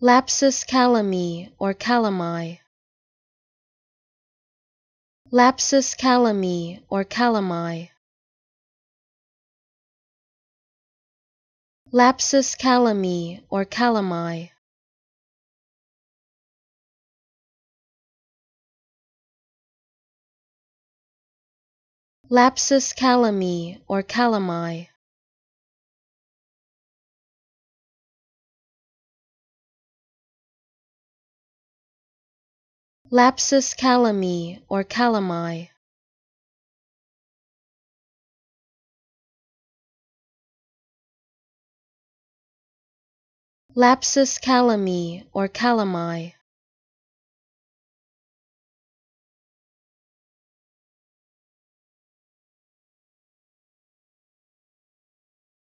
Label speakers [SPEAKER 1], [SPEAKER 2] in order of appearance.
[SPEAKER 1] Lapsus calami or calami. Lapsus calami or calami. Lapsus calami or calami. Lapsus calami or calami. Lapsus calami or calami. Lapsus calami or calami.